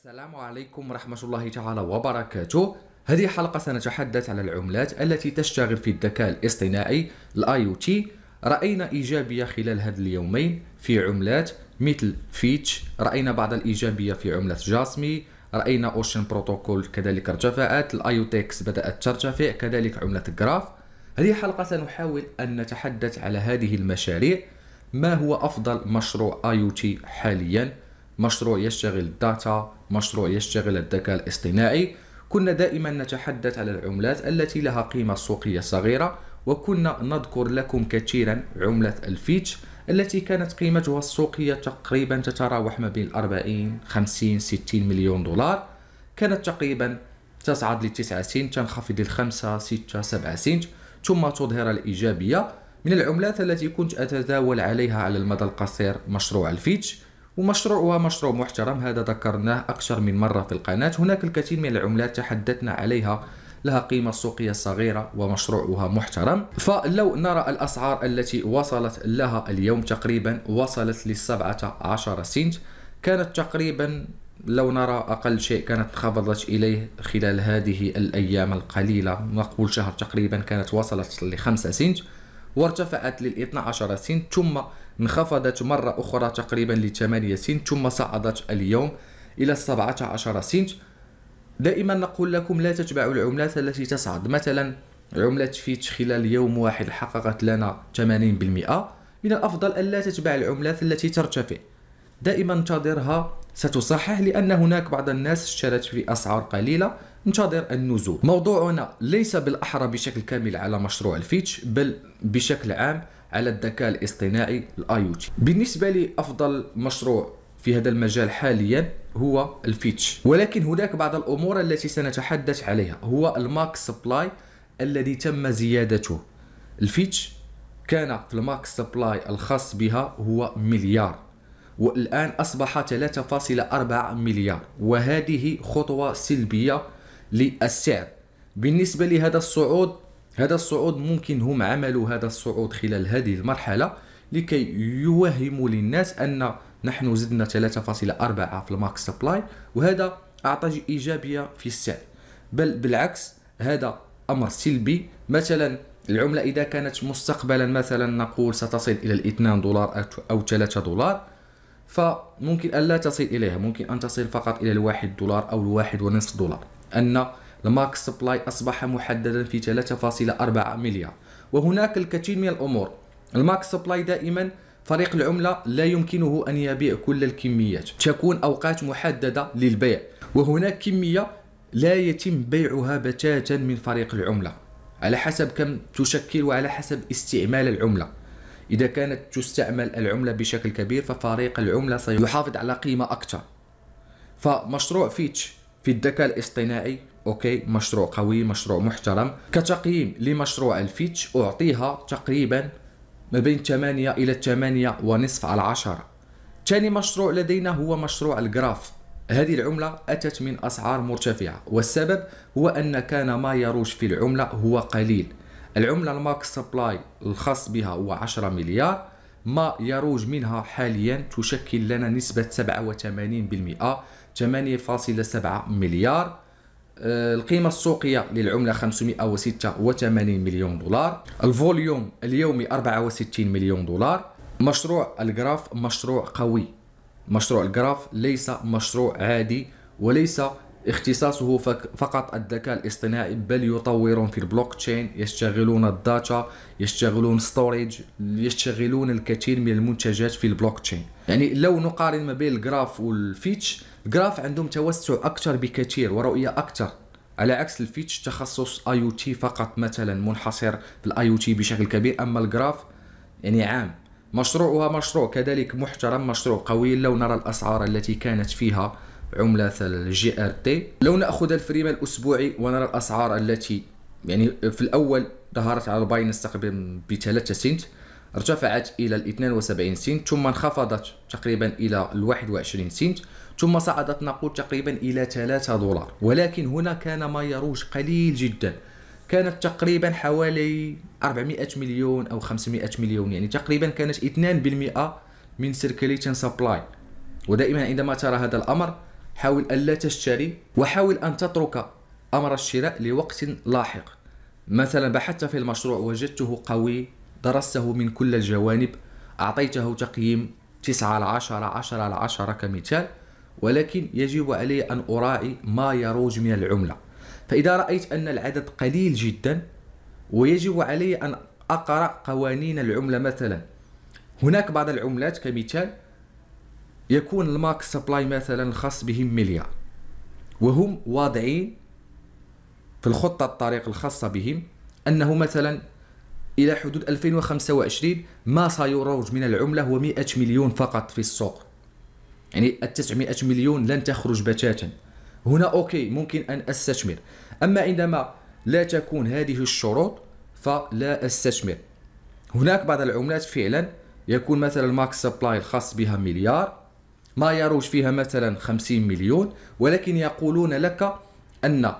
السلام عليكم ورحمة الله تعالى وبركاته هذه حلقة سنتحدث على العملات التي تشتغل في الذكاء الاصطناعي الاي او تي رأينا إيجابية خلال هذه اليومين في عملات مثل فيتش رأينا بعض الإيجابية في عملة جاسمي رأينا أوشن بروتوكول كذلك ارتفعت تيكس بدأت ترتفع كذلك عملة جراف هذه حلقة سنحاول أن نتحدث على هذه المشاريع ما هو أفضل مشروع اي او تي حاليا مشروع يشتغل الداتا مشروع يشتغل الذكاء الاصطناعي كنا دائما نتحدث على العملات التي لها قيمة سوقية صغيرة وكنا نذكر لكم كثيرا عملة الفيتش التي كانت قيمتها السوقية تقريبا تتراوح ما بين 40 50 60 مليون دولار كانت تقريبا تصعد لتسعة سنت تنخفض للخمسة ستة سبعة سنت ثم تظهر الإيجابية من العملات التي كنت أتداول عليها على المدى القصير مشروع الفيتش ومشروع ومشروع محترم هذا ذكرناه أكثر من مرة في القناة هناك الكثير من العملات تحدثنا عليها لها قيمة سوقية صغيرة ومشروعها محترم فلو نرى الأسعار التي وصلت لها اليوم تقريبا وصلت للسبعة عشر سنت كانت تقريبا لو نرى أقل شيء كانت انخفضت إليه خلال هذه الأيام القليلة نقول شهر تقريبا كانت وصلت لخمسة سنت وارتفعت لل 12 سنت ثم انخفضت مرة أخرى تقريبا ل 8 سنت ثم صعدت اليوم إلى 17 سنت دائما نقول لكم لا تتبعوا العملات التي تصعد مثلا عملة فيتش خلال يوم واحد حققت لنا 80% من الأفضل ألا تتبع العملات التي ترتفع دائما انتظرها ستصحح لأن هناك بعض الناس اشترت في أسعار قليلة انتظر النزول موضوعنا ليس بالأحرى بشكل كامل على مشروع الفيتش بل بشكل عام على الذكاء الاصطناعي الاي او بالنسبة لي أفضل مشروع في هذا المجال حاليا هو الفيتش ولكن هناك بعض الأمور التي سنتحدث عليها هو الماك سبلاي الذي تم زيادته الفيتش كان في الماك سبلاي الخاص بها هو مليار والآن أصبح 3.4 مليار وهذه خطوة سلبية للسعر بالنسبة لهذا الصعود هذا الصعود ممكن هم عملوا هذا الصعود خلال هذه المرحلة لكي يوهموا للناس أن نحن زدنا 3.4 في الماركس سبلاي وهذا أعطى إيجابية في السعر بل بالعكس هذا أمر سلبي مثلا العملة إذا كانت مستقبلا مثلا نقول ستصل إلى 2 دولار أو 3 دولار فممكن ان لا تصل إليها ممكن أن تصل فقط إلى الواحد دولار أو الواحد ونصف دولار أن الماركس سبلاي أصبح محددا في 3.4 مليار وهناك الكثير من الأمور الماركس سبلاي دائما فريق العملة لا يمكنه أن يبيع كل الكميات تكون أوقات محددة للبيع وهناك كمية لا يتم بيعها بتاتا من فريق العملة على حسب كم تشكل وعلى حسب استعمال العملة إذا كانت تستعمل العملة بشكل كبير ففريق العملة سيحافظ على قيمة أكثر فمشروع فيتش في الذكاء الاصطناعي اوكي مشروع قوي مشروع محترم كتقييم لمشروع الفيتش اعطيها تقريبا ما بين 8 الى 8 ونصف على 10 ثاني مشروع لدينا هو مشروع الجراف هذه العملة أتت من أسعار مرتفعة والسبب هو أن كان ما يروج في العملة هو قليل العملة الماكس سبلاي الخاص بها هو 10 مليار ما يروج منها حاليا تشكل لنا نسبة 87% 8.7 مليار آه، القيمة السوقية للعملة 586 مليون دولار الفوليوم اليومي 64 مليون دولار مشروع الجراف مشروع قوي مشروع الجراف ليس مشروع عادي وليس اختصاصه فقط الذكاء الاصطناعي بل يطورون في البلوك تشين يشتغلون الداتا يشتغلون ستوريج يشتغلون الكثير من المنتجات في البلوك تشين يعني لو نقارن ما بين الجراف والفيتش الجراف عندهم توسع اكثر بكثير ورؤيه اكثر على عكس الفيتش تخصص اي او تي فقط مثلا منحصر في الاي او تي بشكل كبير اما الجراف يعني عام مشروعها مشروع كذلك محترم مشروع قوي لو نرى الاسعار التي كانت فيها عملة الجي ار تي لو نأخذ الفريم الأسبوعي ونرى الأسعار التي يعني في الأول ظهرت على بايننس تقريبا ب 3 سنت ارتفعت إلى ال 72 سنت ثم انخفضت تقريبا إلى ال 21 سنت ثم صعدت نقود تقريبا إلى 3 دولار ولكن هنا كان ما يروج قليل جدا كانت تقريبا حوالي 400 مليون أو 500 مليون يعني تقريبا كانت 2% من سيركليتين سبلاي ودائما عندما ترى هذا الأمر حاول ألا تشتري وحاول أن تترك أمر الشراء لوقت لاحق مثلا بحثت في المشروع وجدته قوي درسته من كل الجوانب أعطيته تقييم 9 على 10 10 على 10 كمثال ولكن يجب علي أن أراعي ما يروج من العملة فإذا رأيت أن العدد قليل جدا ويجب علي أن أقرأ قوانين العملة مثلا هناك بعض العملات كمثال يكون الماكس سبلاي مثلا الخاص بهم مليار وهم واضعين في الخطة الطريق الخاصة بهم أنه مثلا إلى حدود 2025 ما سيروج من العملة هو 100 مليون فقط في السوق يعني ال 900 مليون لن تخرج بتاتا هنا أوكي ممكن أن أستثمر أما عندما لا تكون هذه الشروط فلا أستثمر هناك بعض العملات فعلا يكون مثلا الماكس سبلاي الخاص بها مليار ما يروج فيها مثلا 50 مليون ولكن يقولون لك أن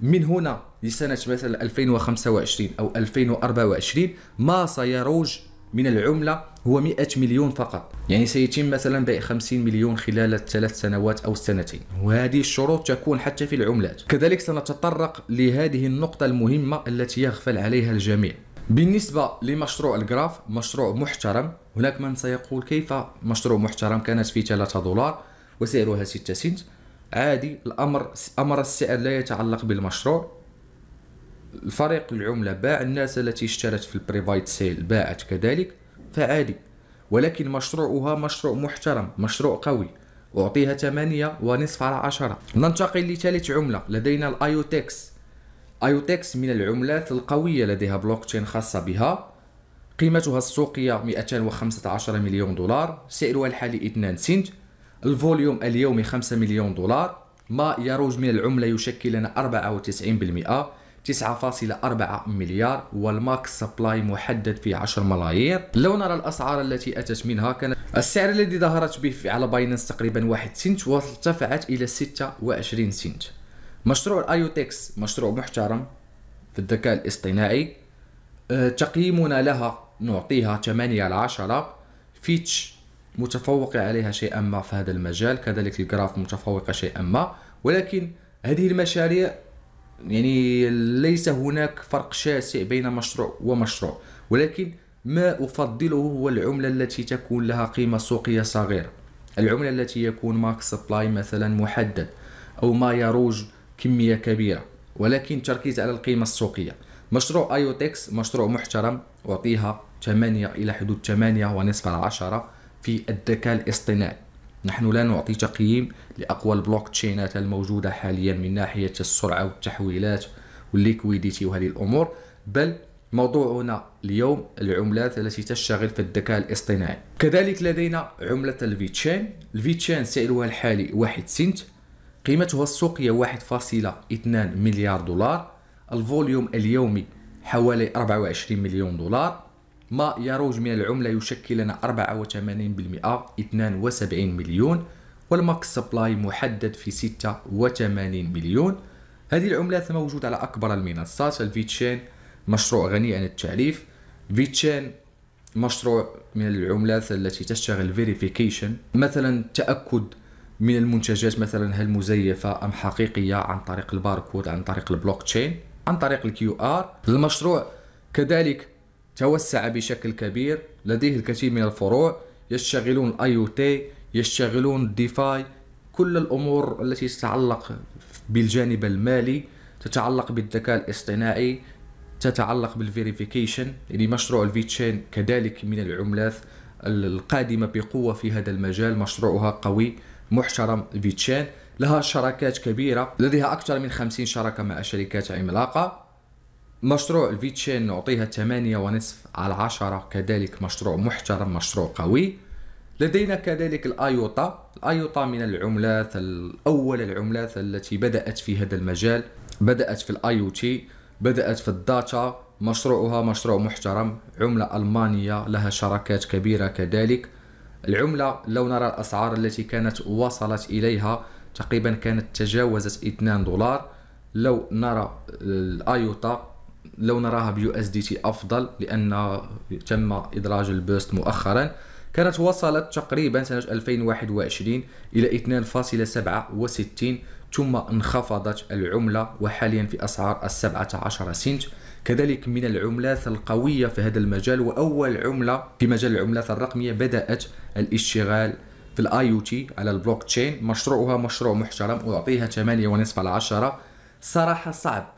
من هنا لسنة مثلا 2025 أو 2024 ما سيروج من العملة هو 100 مليون فقط يعني سيتم مثلا بيع 50 مليون خلال الثلاث سنوات أو السنتين وهذه الشروط تكون حتى في العملات كذلك سنتطرق لهذه النقطة المهمة التي يغفل عليها الجميع بالنسبة لمشروع الجراف مشروع محترم هناك من سيقول كيف مشروع محترم كانت في 3 دولار وسعرها 6 سنت عادي الأمر أمر السعر لا يتعلق بالمشروع الفريق العملة باع الناس التي اشترت في البريفايت سيل باعت كذلك فعادي ولكن مشروعها مشروع محترم مشروع قوي أعطيها 8 ونصف على 10 ننتقل لثالث عملة لدينا الأيوتكس ايوتكس من العملات القوية لديها بلوكتشين خاصة بها قيمتها السوقية 215 مليون دولار سعرها الحالي 2 سنت الفوليوم اليومي 5 مليون دولار ما يروج من العملة يشكل 94% 9.4 مليار والماكس سبلاي محدد في 10 ملايير لو نرى الأسعار التي أتت منها كان السعر الذي ظهرت به على باينانس تقريبا 1 سنت وارتفعت إلى 26 سنت مشروع الايوتكس مشروع محترم في الذكاء الاصطناعي أه، تقييمنا لها نعطيها 8 على 10 فيتش متفوقة عليها شيئا ما في هذا المجال كذلك الجراف متفوقة شيئا ما ولكن هذه المشاريع يعني ليس هناك فرق شاسع بين مشروع ومشروع ولكن ما أفضله هو العملة التي تكون لها قيمة سوقية صغيرة العملة التي يكون ماكس سبلاي مثلا محدد أو ما يروج كميه كبيره ولكن تركيز على القيمه السوقيه مشروع ايوتكس مشروع محترم اعطيها 8 الى حدود 8 ونصف العشرة في الذكاء الاصطناعي نحن لا نعطي تقييم لاقوى البلوك تشينات الموجوده حاليا من ناحيه السرعه والتحويلات والليكويديتي وهذه الامور بل موضوعنا اليوم العملات التي تشتغل في الذكاء الاصطناعي كذلك لدينا عملة الفيتشين الفيتشين سعرها الحالي واحد سنت قيمتها السوقية 1.2 مليار دولار الفوليوم اليومي حوالي 24 مليون دولار ما يروج من العملة يشكل لنا 84% 72 مليون والماكس سبلاي محدد في 86 مليون هذه العملات موجودة على أكبر المنصات الفيتشين مشروع غني عن التعريف فيتشين مشروع من العملات التي تشتغل فيريفيكيشن مثلا تأكد من المنتجات مثلا هل مزيفه ام حقيقيه عن طريق الباركود عن طريق البلوك تشين عن طريق الكيو ار المشروع كذلك توسع بشكل كبير لديه الكثير من الفروع يشتغلون الاي او تي يشتغلون الديفاي كل الامور التي تتعلق بالجانب المالي تتعلق بالذكاء الاصطناعي تتعلق بالفيريفيكيشن يعني مشروع الفيتشين كذلك من العملات القادمه بقوه في هذا المجال مشروعها قوي محترم فيتشين لها شراكات كبيرة لديها أكثر من 50 شراكة مع شركات عملاقة مشروع الفيتشين نعطيها ونصف على عشرة كذلك مشروع محترم مشروع قوي لدينا كذلك الايوتا الايوتا من العملات اول العملات التي بدات في هذا المجال بدات في الاي او تي بدات في الداتا مشروعها مشروع محترم عمله المانيه لها شراكات كبيره كذلك العملة لو نرى الأسعار التي كانت وصلت إليها تقريبا كانت تجاوزت 2 دولار لو نرى الايوتا لو نراها بيو اس دي تي افضل لان تم ادراج البوست مؤخرا كانت وصلت تقريبا سنه 2021 الى 2.67 ثم انخفضت العمله وحاليا في اسعار ال 17 سنت كذلك من العملات القوية في هذا المجال وأول عملة في مجال العملات الرقمية بدأت الاشتغال في الاي او تي على البلوك تشين مشروعها مشروع محترم أعطيها 8.5 على 10 صراحة صعب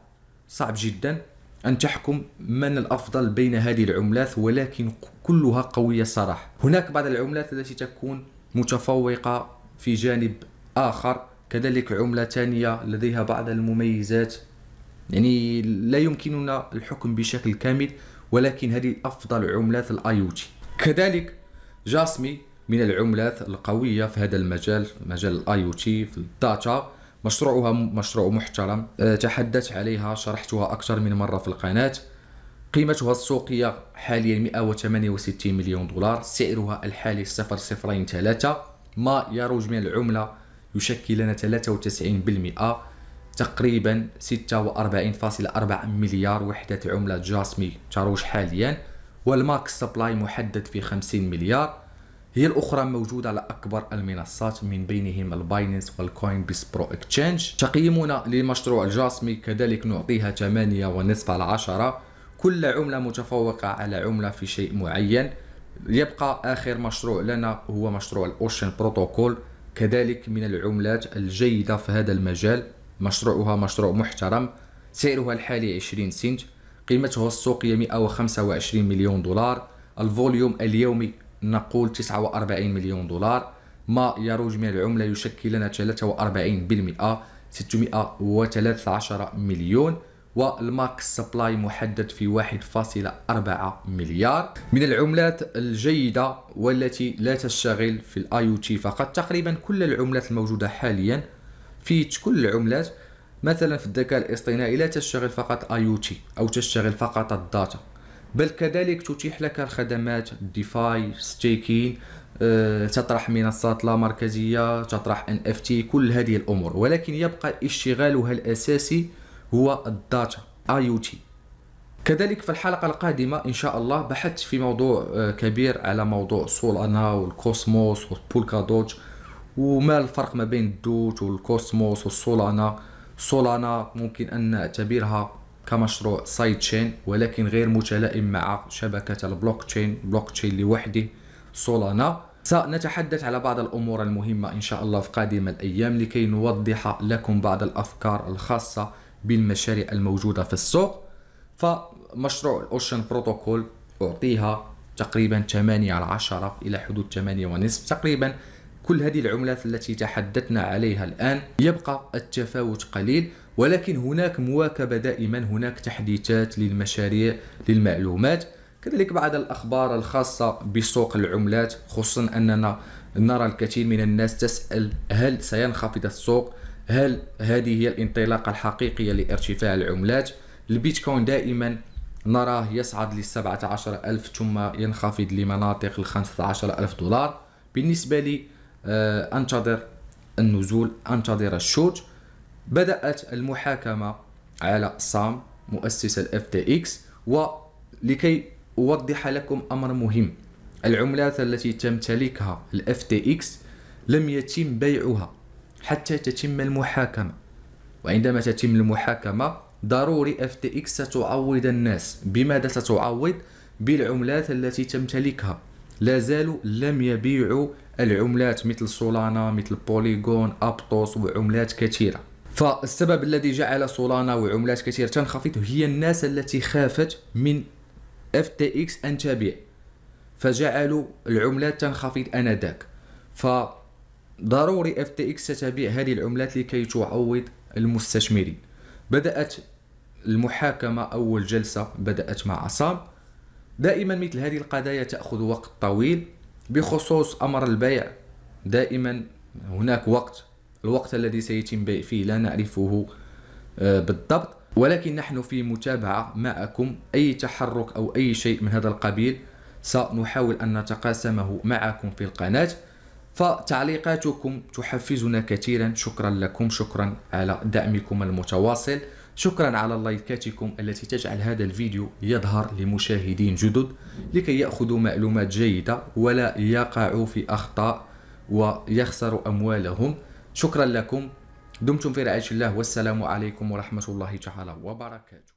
صعب جدا أن تحكم من الأفضل بين هذه العملات ولكن كلها قوية صراحة هناك بعض العملات التي تكون متفوقة في جانب آخر كذلك عملة ثانية لديها بعض المميزات يعني لا يمكننا الحكم بشكل كامل ولكن هذه أفضل عملات الاي او تي كذلك جاسمي من العملات القوية في هذا المجال مجال الاي او تي في الداتا مشروعها مشروع محترم أه، تحدث عليها شرحتها أكثر من مرة في القناة قيمتها السوقية حاليا 168 مليون دولار سعرها الحالي 0.03 ما يروج من العملة يشكل لنا 93% تقريبا 46.4 مليار وحدة عملة جاسمي تروج حاليا والماكس سبلاي محدد في 50 مليار هي الأخرى موجودة على أكبر المنصات من بينهم البايننس والكوين بيس برو اكتشينج تقييمنا لمشروع الجاسمي كذلك نعطيها ونصف على 10 كل عملة متفوقة على عملة في شيء معين يبقى آخر مشروع لنا هو مشروع الأوشن بروتوكول كذلك من العملات الجيدة في هذا المجال مشروعها مشروع محترم سعرها الحالي 20 سنت قيمتها السوقية 125 مليون دولار الفوليوم اليومي نقول 49 مليون دولار ما يروج من العملة يشكل لنا 43% 613 مليون والماكس سبلاي محدد في 1.4 مليار من العملات الجيدة والتي لا تشتغل في الاي او تي فقط تقريبا كل العملات الموجودة حاليا في كل العملات مثلا في الذكاء الاصطناعي لا تشتغل فقط ايوتي او تشتغل فقط الداتا بل كذلك تتيح لك الخدمات ديفاي ستيكين أه، تطرح منصات لا مركزيه تطرح ان اف تي كل هذه الامور ولكن يبقى اشتغالها الاساسي هو الداتا اي او تي كذلك في الحلقه القادمه ان شاء الله بحثت في موضوع آه، كبير على موضوع سولانا والكوسموس والبولكادوت وما الفرق ما بين الدوت والكوسموس والسولانا سولانا ممكن ان نعتبرها كمشروع سايد تشين ولكن غير متلائم مع شبكه البلوك تشين بلوك تشين لوحده سولانا سنتحدث على بعض الامور المهمه ان شاء الله في قادم الايام لكي نوضح لكم بعض الافكار الخاصه بالمشاريع الموجوده في السوق فمشروع الاوشن بروتوكول اعطيها تقريبا 8 على 10 الى حدود 8 ونصف تقريبا كل هذه العملات التي تحدثنا عليها الآن يبقى التفاوت قليل ولكن هناك مواكبة دائما هناك تحديثات للمشاريع للمعلومات كذلك بعض الأخبار الخاصة بسوق العملات خصوصا أننا نرى الكثير من الناس تسأل هل سينخفض السوق هل هذه هي الانطلاقة الحقيقية لارتفاع العملات البيتكوين دائما نراه يصعد ل 17000 ثم ينخفض لمناطق ال 15000 دولار بالنسبة لي آه، أنتظر النزول أنتظر الشوط بدأت المحاكمة على سام مؤسس الاف تي اكس ولكي أوضح لكم أمر مهم العملات التي تمتلكها الاف تي اكس لم يتم بيعها حتى تتم المحاكمة وعندما تتم المحاكمة ضروري اف تي اكس ستعوض الناس بماذا ستعوض بالعملات التي تمتلكها لا زالوا لم يبيعوا العملات مثل سولانا مثل بوليغون ابطوس وعملات كثيره فالسبب الذي جعل سولانا وعملات كثيره تنخفض هي الناس التي خافت من اف تي اكس ان تبيع فجعلوا العملات تنخفض انذاك فضروري اف تي اكس تتبيع هذه العملات لكي تعوض المستثمرين بدات المحاكمه اول جلسه بدات مع عصام دائما مثل هذه القضايا تأخذ وقت طويل بخصوص أمر البيع دائما هناك وقت الوقت الذي سيتم بيع فيه لا نعرفه آه، بالضبط ولكن نحن في متابعة معكم أي تحرك أو أي شيء من هذا القبيل سنحاول أن نتقاسمه معكم في القناة فتعليقاتكم تحفزنا كثيرا شكرا لكم شكرا على دعمكم المتواصل شكرا على لايكاتكم التي تجعل هذا الفيديو يظهر لمشاهدين جدد لكي يأخذوا معلومات جيدة ولا يقعوا في أخطاء ويخسروا أموالهم شكرا لكم دمتم في رعاية الله والسلام عليكم ورحمة الله تعالى وبركاته